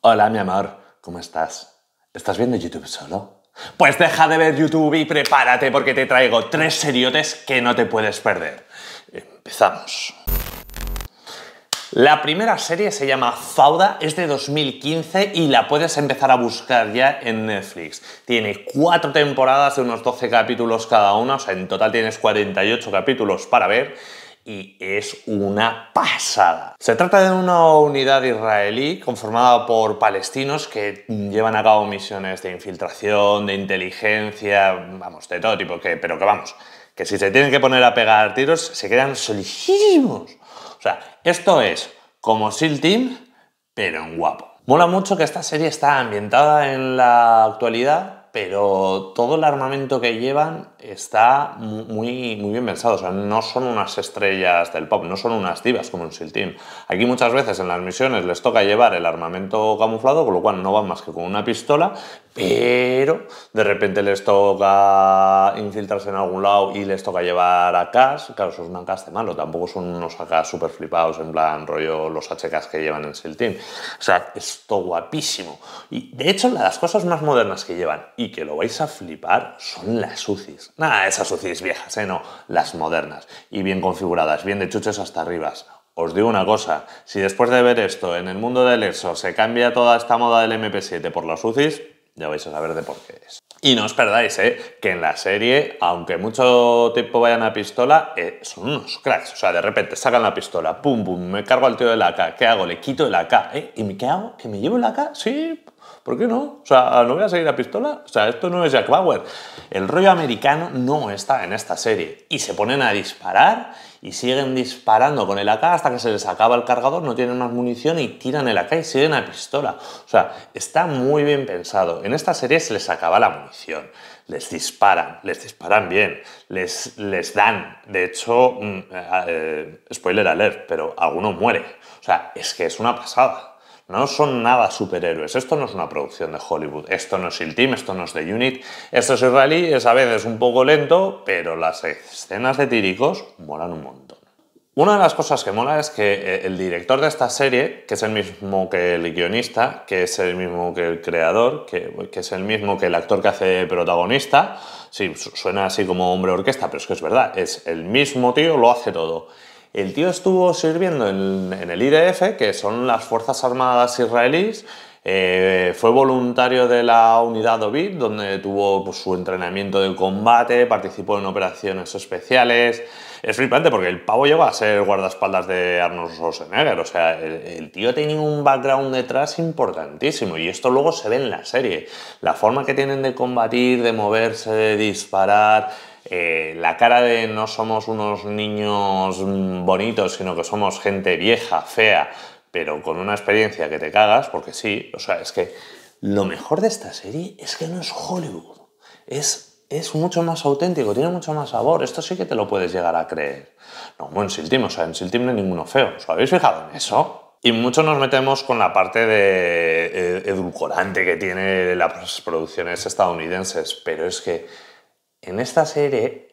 Hola, mi amor, ¿cómo estás? ¿Estás viendo YouTube solo? Pues deja de ver YouTube y prepárate porque te traigo tres seriotes que no te puedes perder. Empezamos. La primera serie se llama Fauda, es de 2015 y la puedes empezar a buscar ya en Netflix. Tiene cuatro temporadas de unos 12 capítulos cada una, o sea, en total tienes 48 capítulos para ver y es una pasada. Se trata de una unidad israelí conformada por palestinos que llevan a cabo misiones de infiltración, de inteligencia, vamos, de todo tipo, que, pero que vamos, que si se tienen que poner a pegar tiros se quedan solísimos. O sea, esto es como SEAL Team, pero en guapo. Mola mucho que esta serie está ambientada en la actualidad, pero todo el armamento que llevan está muy, muy bien pensado. O sea, no son unas estrellas del pop, no son unas divas como un SEAL Aquí muchas veces en las misiones les toca llevar el armamento camuflado, con lo cual no van más que con una pistola, pero de repente les toca infiltrarse en algún lado y les toca llevar AKs. Claro, eso es un AKs de malo, tampoco son unos AKs super flipados en plan rollo los HKs que llevan en SEAL O sea, esto guapísimo. Y de hecho, las cosas más modernas que llevan. Y que lo vais a flipar son las UCIs. Nada, esas UCIs viejas, ¿eh? No, las modernas y bien configuradas, bien de chuches hasta arriba. Os digo una cosa, si después de ver esto en el mundo del ESO se cambia toda esta moda del MP7 por las UCIs, ya vais a saber de por qué es. Y no os perdáis, ¿eh? que en la serie, aunque mucho tiempo vayan a pistola, eh, son unos cracks. O sea, de repente sacan la pistola, pum, pum, me cargo al tío de la AK, ¿qué hago? Le quito la AK, ¿eh? ¿Y qué hago? ¿Que me llevo la AK? Sí, ¿Por qué no? O sea, ah, ¿no voy a seguir a pistola? O sea, esto no es Jack Bauer. El rollo americano no está en esta serie. Y se ponen a disparar y siguen disparando con el AK hasta que se les acaba el cargador, no tienen más munición y tiran el AK y siguen a pistola. O sea, está muy bien pensado. En esta serie se les acaba la munición, les disparan, les disparan bien, les, dan. De hecho, mm, eh, eh, spoiler alert, pero alguno muere. O sea, es que es una pasada. No son nada superhéroes. Esto no es una producción de Hollywood. Esto no es el team, esto no es The Unit. Esto es israelí, es a veces un poco lento, pero las escenas de tiricos molan un montón. Una de las cosas que mola es que eh, el director de esta serie, que es el mismo que el guionista, que es el mismo que el creador, que, que es el mismo que el actor que hace protagonista, sí, suena así como hombre orquesta, pero es que es verdad, es el mismo tío, lo hace todo. El tío estuvo sirviendo en, el IDF, que son las Fuerzas Armadas Israelíes, eh, fue voluntario de la unidad OVID, donde tuvo pues, su entrenamiento de combate, participó en operaciones especiales. Es flipante porque el pavo llegó a ser guardaespaldas de Arnold Schwarzenegger. O sea, el, tío tiene un background detrás importantísimo y esto luego se ve en la serie. La forma que tienen de combatir, de moverse, de disparar, eh, la cara de no somos unos niños bonitos, sino que somos gente vieja, fea, pero con una experiencia que te cagas, porque sí, o sea, es que lo mejor de esta serie es que no es Hollywood, es, es mucho más auténtico, tiene mucho más sabor, esto sí que te lo puedes llegar a creer. No, bueno, en Siltim, o sea, en Siltim no hay ninguno feo, ¿os habéis fijado en eso? Y mucho nos metemos con la parte de eh, edulcorante que tiene las producciones estadounidenses, pero es que en esta serie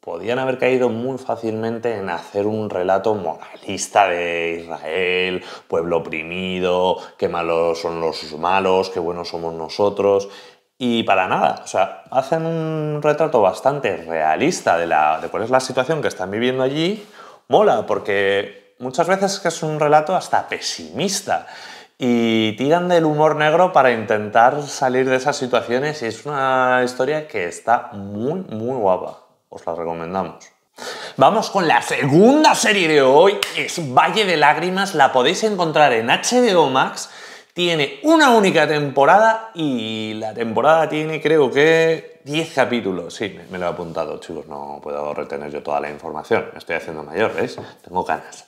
podían haber caído muy fácilmente en hacer un relato moralista de Israel, pueblo oprimido, qué malos son los malos, qué buenos somos nosotros. Y para nada, o sea, hacen un retrato bastante realista de, la, de cuál es la situación que están viviendo allí. Mola, porque muchas veces es un relato hasta pesimista y tiran del humor negro para intentar salir de esas situaciones y es una historia que está muy, muy guapa. Os la recomendamos. Vamos con la segunda serie de hoy, es Valle de Lágrimas, la podéis encontrar en HBO Max tiene una única temporada y la temporada tiene creo que 10 capítulos. Sí, me, lo he apuntado, chicos, no puedo retener yo toda la información. Me estoy haciendo mayor, ¿veis? Tengo ganas.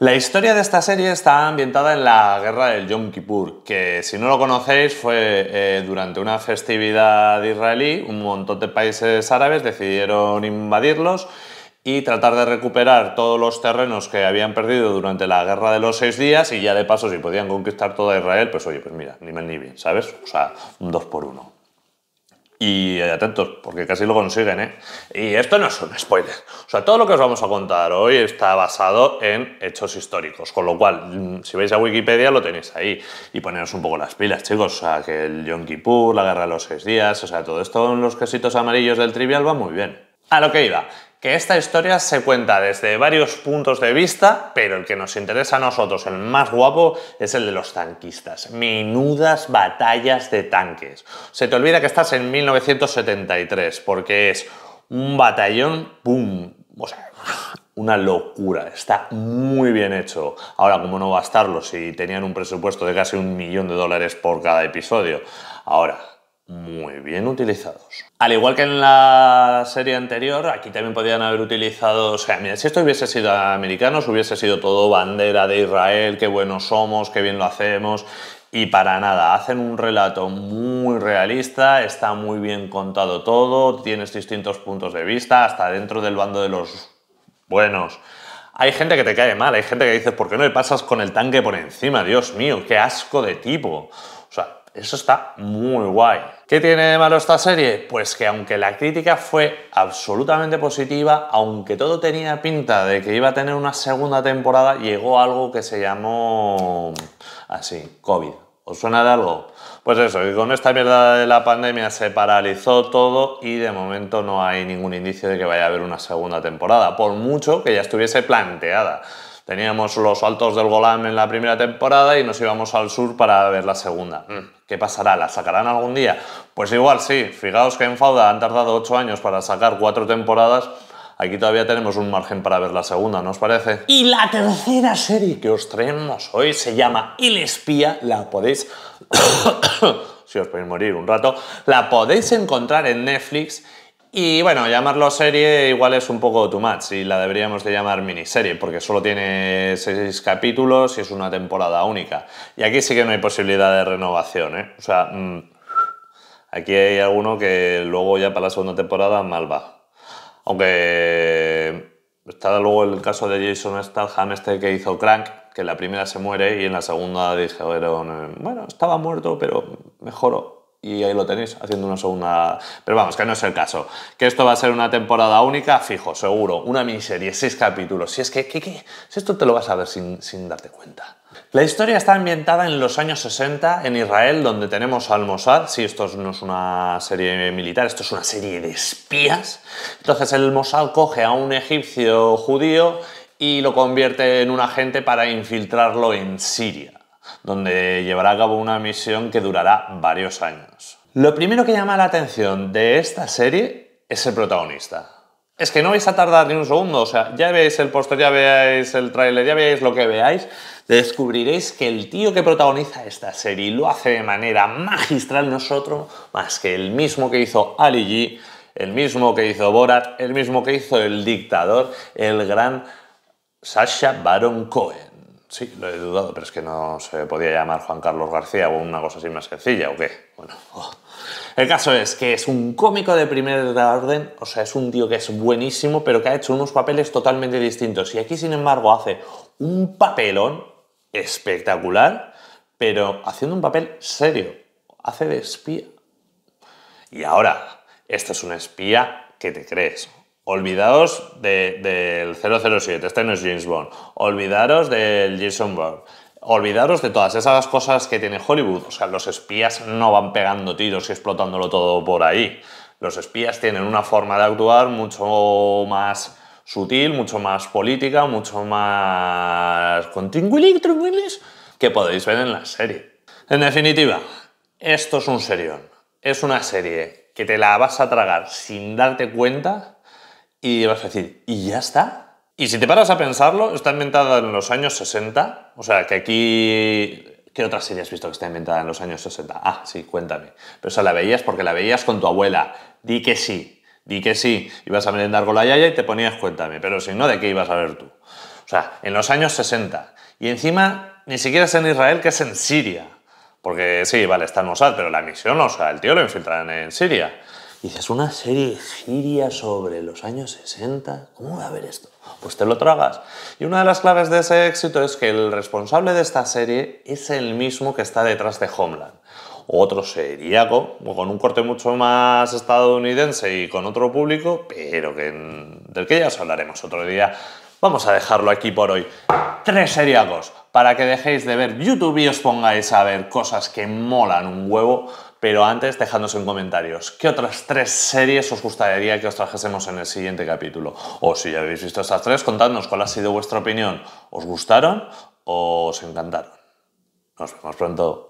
La historia de esta serie está ambientada en la guerra del Yom Kippur, que si no lo conocéis fue eh, durante una festividad israelí, un montón de países árabes decidieron invadirlos y tratar de recuperar todos los terrenos que habían perdido durante la guerra de los seis días y ya de paso si podían conquistar toda Israel, pues oye, pues mira, ni mal ni bien, ¿sabes? O sea, un dos por uno. Y eh, atentos, porque casi lo consiguen, ¿eh? Y esto no es un spoiler. O sea, todo lo que os vamos a contar hoy está basado en hechos históricos. Con lo cual, mm, si vais a Wikipedia, lo tenéis ahí. Y poneros un poco las pilas, chicos. O sea, que el Yom Kippur, la Guerra de los Seis Días, o sea, todo esto en los quesitos amarillos del trivial va muy bien. A lo que iba que esta historia se cuenta desde varios puntos de vista, pero el que nos interesa a nosotros, el más guapo, es el de los tanquistas. Menudas batallas de tanques. Se te olvida que estás en 1973, porque es un batallón, ¡pum! O sea, una locura, está muy bien hecho. Ahora, como no gastarlo si tenían un presupuesto de casi un millón de dólares por cada episodio? Ahora, muy bien utilizados. Al igual que en la serie anterior, aquí también podían haber utilizado, o sea, mira, si esto hubiese sido americanos, hubiese sido todo bandera de Israel, qué buenos somos, qué bien lo hacemos, y para nada, hacen un relato muy realista, está muy bien contado todo, tienes distintos puntos de vista, hasta dentro del bando de los buenos. Hay gente que te cae mal, hay gente que dices, ¿por qué no le pasas con el tanque por encima? Dios mío, qué asco de tipo. O sea, eso está muy guay. ¿Qué tiene de malo esta serie? Pues que aunque la crítica fue absolutamente positiva, aunque todo tenía pinta de que iba a tener una segunda temporada, llegó algo que se llamó así, ah, COVID. ¿Os suena de algo? Pues eso, que con esta mierda de la pandemia se paralizó todo y de momento no hay ningún indicio de que vaya a haber una segunda temporada, por mucho que ya estuviese planteada. Teníamos los altos del Golán en la primera temporada y nos íbamos al sur para ver la segunda. Mm. ¿Qué pasará? ¿La sacarán algún día? Pues igual sí. Fijaos que en Fauda han tardado ocho años para sacar cuatro temporadas. Aquí todavía tenemos un margen para ver la segunda, ¿no os parece? Y la tercera serie que os traemos hoy se llama El Espía. La podéis... si os podéis morir un rato. La podéis encontrar en Netflix y bueno, llamarlo serie igual es un poco too much y la deberíamos de llamar miniserie porque solo tiene seis capítulos y es una temporada única. Y aquí sí que no hay posibilidad de renovación, ¿eh? O sea, mm, aquí hay alguno que luego ya para la segunda temporada mal va. Aunque está luego el caso de Jason Statham este que hizo Crank, que en la primera se muere y en la segunda dije eh, bueno, estaba muerto pero mejoró y ahí lo tenéis haciendo una segunda. Pero vamos, que no es el caso. Que esto va a ser una temporada única, fijo, seguro. Una miniserie, seis capítulos. Si es que, ¿Qué? si esto te lo vas a ver sin, darte cuenta. La historia está ambientada en los años 60 en Israel, donde tenemos al Mossad. Si esto no es una serie militar, esto es una serie de espías. Entonces el Mossad coge a un egipcio judío y lo convierte en un agente para infiltrarlo en Siria donde llevará a cabo una misión que durará varios años. Lo primero que llama la atención de esta serie es el protagonista. Es que no vais a tardar ni un segundo, o sea, ya veis el póster, ya veáis el tráiler, ya veáis lo que veáis, descubriréis que el tío que protagoniza esta serie lo hace de manera magistral nosotros, más que el mismo que hizo Ali G, el mismo que hizo Borat, el mismo que hizo El Dictador, el gran Sasha Baron Cohen. Sí, lo he dudado, pero es que no se podía llamar Juan Carlos García o una cosa así más sencilla, ¿o qué? Bueno, oh. el caso es que es un cómico de primera orden, o sea, es un tío que es buenísimo, pero que ha hecho unos papeles totalmente distintos. Y aquí, sin embargo, hace un papelón espectacular, pero haciendo un papel serio. Hace de espía. Y ahora, esto es un espía que te crees. Olvidaos del 007, este no es James Bond. Olvidaros del Jason Bond. Olvidaros de todas esas cosas que tiene Hollywood. O sea, los espías no van pegando tiros y explotándolo todo por ahí. Los espías tienen una forma de actuar mucho más sutil, mucho más política, mucho más con que podéis ver en la serie. En definitiva, esto es un serión. Es una serie que te la vas a tragar sin darte cuenta y vas a decir, ¿y ya está? Y si te paras a pensarlo, está inventada en los años 60, o sea que aquí... ¿Qué otra serie has visto que está inventada en los años 60? Ah, sí, cuéntame. Pero esa la veías porque la veías con tu abuela. Di que sí, di que sí. Ibas a merendar con la yaya y te ponías cuéntame. Pero si no, ¿de qué ibas a ver tú? O sea, en los años 60. Y encima, ni siquiera es en Israel, que es en Siria. Porque sí, vale, está en Mossad, pero la misión, o sea, el tío lo infiltran en Siria dices, una serie siria sobre los años 60, ¿cómo va a ver esto? Pues te lo tragas. Y una de las claves de ese éxito es que el responsable de esta serie es el mismo que está detrás de Homeland. Otro seriaco, con un corte mucho más estadounidense y con otro público, pero del que ya os hablaremos otro día, Vamos a dejarlo aquí por hoy. Tres seriacos para que dejéis de ver YouTube y os pongáis a ver cosas que molan un huevo, pero antes dejadnos en comentarios qué otras tres series os gustaría que os trajésemos en el siguiente capítulo. O si ya habéis visto estas tres, contadnos cuál ha sido vuestra opinión. ¿Os gustaron o os encantaron? Nos vemos pronto.